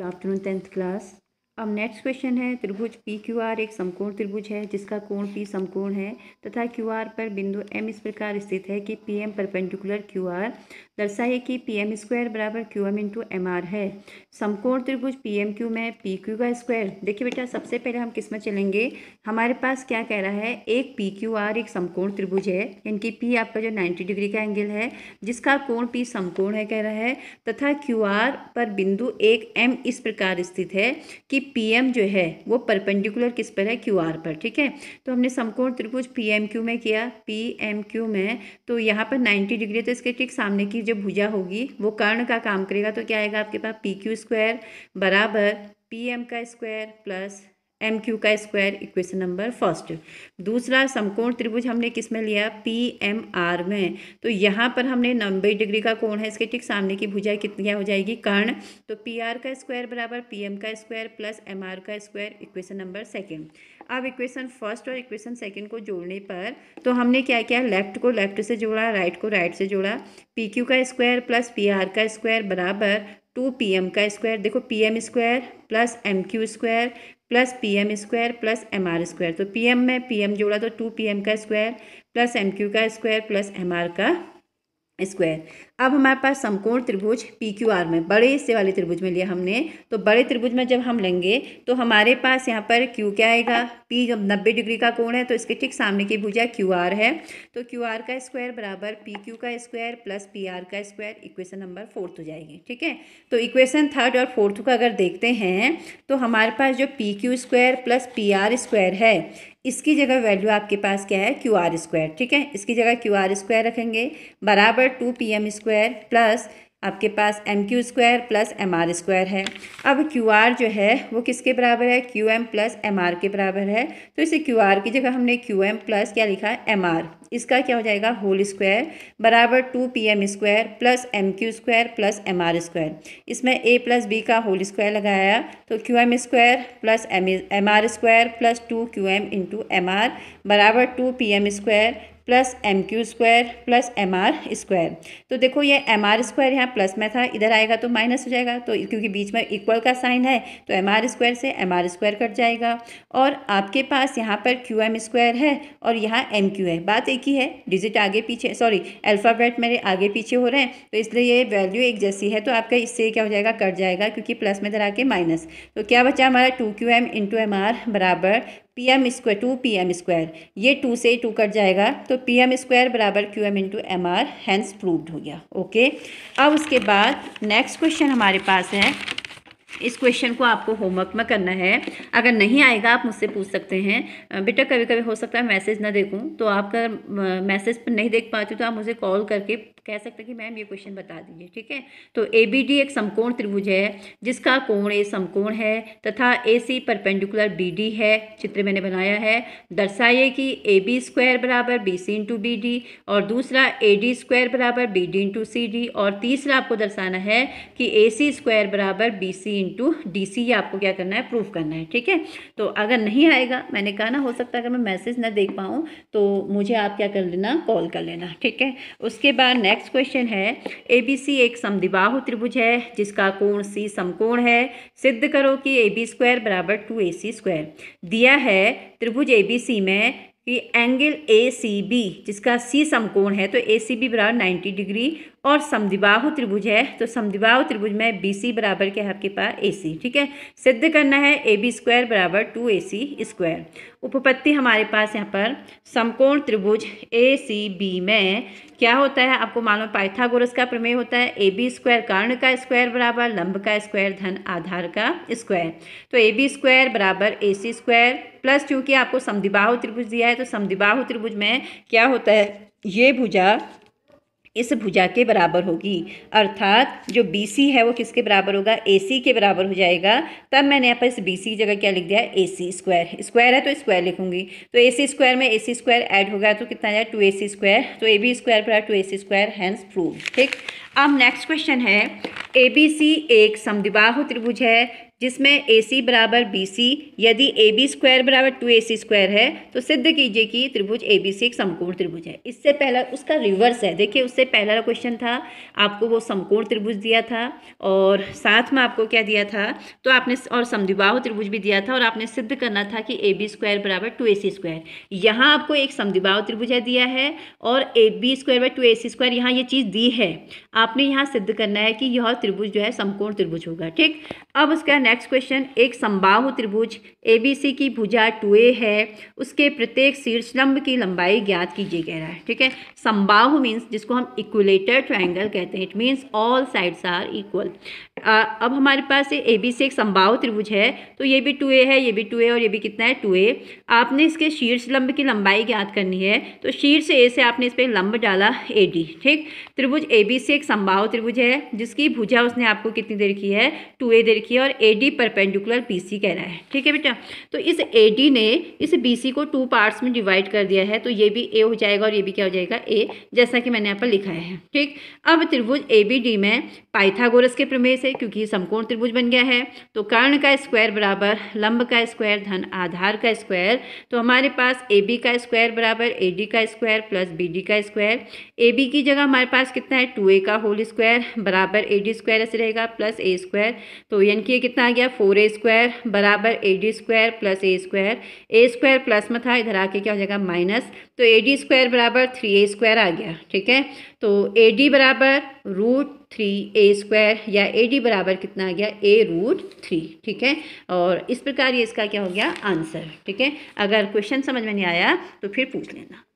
good um afternoon 10th class अब next question है त्रिभुज पी क्यू आर एक समकोण त्रिभुज है जिसका कोण पी समकोण है तथा क्यू आर पर बिंदु एम इस प्रकार स्थित है कि P M perpendicular Q R दर्शाए कि पी एम स्क्वायर बराबर Q M into M R है समकोण त्रिभुज पी एम क्यू में पी क्यू का स्क्वायर देखिए बेटा सबसे पहले हम किस में चलेंगे हमारे पास क्या कह रहा है एक पी क्यू आर एक समकोण त्रिभुज है यानी कि पी आपका जो नाइन्टी डिग्री का एंगल है जिसका कोण पी समकोण है कह रहा है तथा क्यू आर पर बिंदु एक एम इस प्रकार स्थित है कि एम जो है वो परपेंडिकुलर किस पर है आर पर ठीक है तो हमने समकोण त्रिभुज क्यू में किया क्यू में तो यहाँ पर 90 डिग्री तो इसके ठीक सामने की जो भुजा होगी वो कर्ण का काम करेगा तो क्या आएगा आपके पास पी क्यू स्क्वायर बराबर पी एम का स्क्वायर प्लस एम क्यू का स्क्वायर इक्वेशन नंबर फर्स्ट दूसरा समकोण त्रिभुज हमने किस में लिया पी एम आर में तो यहाँ पर हमने नब्बे डिग्री का कोण है इसके ठीक सामने की भुजा कितनी हो जाएगी कर्ण तो पी आर का स्क्वायर बराबर पी एम का स्क्वायर प्लस एम आर का स्क्वायर इक्वेशन नंबर सेकेंड अब इक्वेशन फर्स्ट और इक्वेशन सेकेंड को जोड़ने पर तो हमने क्या किया लेफ्ट को लेफ्ट से जोड़ा राइट को राइट से जोड़ा पी क्यू का स्क्वायर प्लस पी आर का स्क्वायर बराबर टू पी एम का स्क्वायर देखो P M square plus M Q square plus P M square plus M R square तो पी एम में पी एम जोड़ा तो टू पी एम का square plus M Q का square plus M R का square अब हमारे पास समकोण त्रिभुज पी क्यू आर में बड़े हिस्से वाले त्रिभुज में लिया हमने तो बड़े त्रिभुज में जब हम लेंगे तो हमारे पास यहाँ पर क्यू क्या आएगा पी जब नब्बे डिग्री का कोण है तो इसके ठीक सामने की भुजा क्यू आर है तो क्यू आर का स्क्वायर बराबर पी क्यू का स्क्वायर प्लस पी आर का स्क्वायर इक्वेशन नंबर फोर्थ हो जाएगी ठीक है तो इक्वेशन थर्ड और फोर्थ का अगर देखते हैं तो हमारे पास जो P Q square plus P R square है इसकी जगह वैल्यू आपके पास क्या है क्यू आर स्क्वायर ठीक है इसकी जगह क्यू आर स्क्वायर रखेंगे बराबर two P M square square plus आपके पास M Q square plus M R square है अब क्यू आर जो है वो किसके बराबर है Q M plus M R के बराबर है तो इसे क्यू आर की जगह हमने क्यू एम प्लस क्या लिखा एम आर इसका क्या हो जाएगा होल स्क्वायर बराबर two P M square plus M Q square plus M R square इसमें ए प्लस बी का होल स्क्वायर लगाया तो Q M square plus M M R square plus two Q M into M R बराबर two P M square plus M Q square plus M R square तो देखो ये M R square यहाँ plus में था इधर आएगा तो माइनस हो जाएगा तो क्योंकि बीच में इक्वल का साइन है तो एम आर स्क्वायर से एम आर स्क्वायर कट जाएगा और आपके पास यहाँ पर क्यू एम स्क्वायर है और यहाँ एम क्यू है बात एक ही है डिजिट आगे पीछे सॉरी अल्फ़ाबेट मेरे आगे पीछे हो रहे हैं तो इसलिए ये वैल्यू एक जैसी है तो आपका इससे क्या हो जाएगा कट जाएगा क्योंकि प्लस में इधर आके माइनस तो क्या बचा हमारा two Q M into M R बराबर P M square two P M square ये टू से टू कट जाएगा तो पी एम स्क्वायर बराबर Q M into M R hence proved हो गया ओके अब उसके बाद नेक्स्ट क्वेश्चन हमारे पास है इस क्वेश्चन को आपको होमवर्क में करना है अगर नहीं आएगा आप मुझसे पूछ सकते हैं बेटा कभी कभी हो सकता है मैसेज ना देखूँ तो आपका मैसेज पर नहीं देख पाती तो आप मुझे कॉल करके कह सकते हैं कि मैम ये क्वेश्चन बता दीजिए ठीक है तो ए बी डी एक समकोण त्रिभुज है जिसका कोण ए समकोण है तथा A C perpendicular B D है चित्र मैंने बनाया है दर्शाइए कि ए बी स्क्वायर बराबर B C into B D और दूसरा ए डी स्क्वायर बराबर B D into C D और तीसरा आपको दर्शाना है कि ए सी स्क्वायर बराबर B C into D C ये आपको क्या करना है प्रूफ करना है ठीक है तो अगर नहीं आएगा मैंने कहा ना हो सकता है अगर मैं मैसेज ना देख पाऊँ तो मुझे आप क्या कर लेना कॉल कर लेना ठीक है उसके बाद नेक्स्ट क्वेश्चन है एबीसी एक समिवाह त्रिभुज है जिसका कोण सी समकोण है सिद्ध करो कि ए बी स्क्वायर बराबर टू ए सी स्क्वायर दिया है त्रिभुज एबीसी में कि एंगल ए सी बी जिसका सी समकोण है तो ए सी बी बराबर नाइन्टी डिग्री और समदिबाहु त्रिभुज है तो समदिबाहु त्रिभुज में बी सी बराबर क्या है आपके पास ए सी ठीक है सिद्ध करना है ए बी स्क्वायर बराबर टू ए सी स्क्वायर उपपत्ति हमारे पास यहाँ पर समकोण त्रिभुज ए सी बी में क्या होता है आपको मालूम पाइथागोरस का प्रमेय होता है ए बी स्क्वायर कर्ण का स्क्वायर बराबर लंब का स्क्वायर धन आधार का स्क्वायर तो ए बी स्क्वायर बराबर ए सी स्क्वायर प्लस चूँकि आपको समदिबाहु त्रिभुज दिया है तो समदिबाहु त्रिभुज में क्या होता है ये भुजा इस भुजा के बराबर होगी अर्थात जो बी सी है वो किसके बराबर होगा ए सी के बराबर हो जाएगा तब मैंने यहाँ पर इस बी सी की जगह क्या लिख दिया ए सी स्क्वायर स्क्वायर है तो स्क्वायर लिखूंगी तो ए सी स्क्वायर में ए सी स्क्वायर ऐड होगा तो कितना जाए टू ए सी स्क्वायर तो ए बी स्क्वायर पर two A C square hence prove ठीक अब नेक्स्ट क्वेश्चन है ए बी सी एक समिवाह त्रिभुज है जिसमें ए सी बराबर बी सी यदि ए बी स्क्वायर बराबर टू ए सी स्क्वायर है तो सिद्ध कीजिए कि त्रिभुज ए बी सी एक समकोण त्रिभुज है इससे पहला उसका रिवर्स है देखिए उससे पहला क्वेश्चन था आपको वो समकोण त्रिभुज दिया था और साथ में आपको क्या दिया था तो आपने और समद्विबाहु त्रिभुज भी दिया था और आपने सिद्ध करना था कि ए बी स्क्वायर बराबर टू ए सी स्क्वायर यहाँ आपको एक समद्विबाहु त्रिभुज दिया है और A B square by two A C square यहाँ ये चीज़ दी है आपने यहाँ सिद्ध करना है कि यह त्रिभुज जो है समकोण त्रिभुज होगा ठीक अब उसका नेक्स्ट क्वेश्चन एक संबाहु त्रिभुज एबीसी की भुजा टू ए है उसके प्रत्येक शीर्षलंब की लंबाई ज्ञात कीजिए कह रहा है ठीक है संबाहु मीन्स जिसको हम इक्वलेटर ट्राइंगल कहते हैं it means all sides are equal आ, अब हमारे पास ए बी से एक संभाव त्रिभुज है तो ये भी टू ए है ये भी टू ए और ये भी कितना है टू ए आपने इसके शीर्ष लंब की लंबाई ज्ञात करनी है तो शीर्ष ए से आपने इस पर लंब डाला ए डी ठीक त्रिभुज ए बी से एक संभाव त्रिभुज है जिसकी भुजा उसने आपको कितनी देर की है टू ए देर की है और A D perpendicular B C कह रहा है ठीक है बेटा तो इस ए डी ने इस बी सी को टू पार्ट्स में डिवाइड कर दिया है तो ये भी ए हो जाएगा और ये भी क्या हो जाएगा ए जैसा कि मैंने यहाँ पर लिखा है ठीक अब त्रिभुज ए बी डी में पाइथागोरस के प्रमेय से से क्योंकि समकोण त्रिभुज बन गया है तो कर्ण का स्क्वायर बराबर लंब का स्क्वायर धन आधार का स्क्वायर तो हमारे पास ए बी का स्क्वायर बराबर ए डी का स्क्वायर प्लस बी डी का स्क्वायर ए बी की जगह हमारे पास कितना है टू ए का होल स्क्वायर बराबर ए डी स्क्वायर ऐसे रहेगा प्लस ए स्क्वायर तो यानी कि ये कितना आ गया फोर ए स्क्वायर बराबर A D square plus A square A square plus में था इधर आके क्या हो जाएगा माइनस तो ए डी स्क्वायर बराबर थ्री ए स्क्वायर आ गया ठीक है तो ए डी बराबर रूट थ्री ए स्क्वायर या ए डी बराबर कितना आ गया ए रूट थ्री ठीक है और इस प्रकार ये इसका क्या हो गया आंसर ठीक है अगर क्वेश्चन समझ में नहीं आया तो फिर पूछ लेना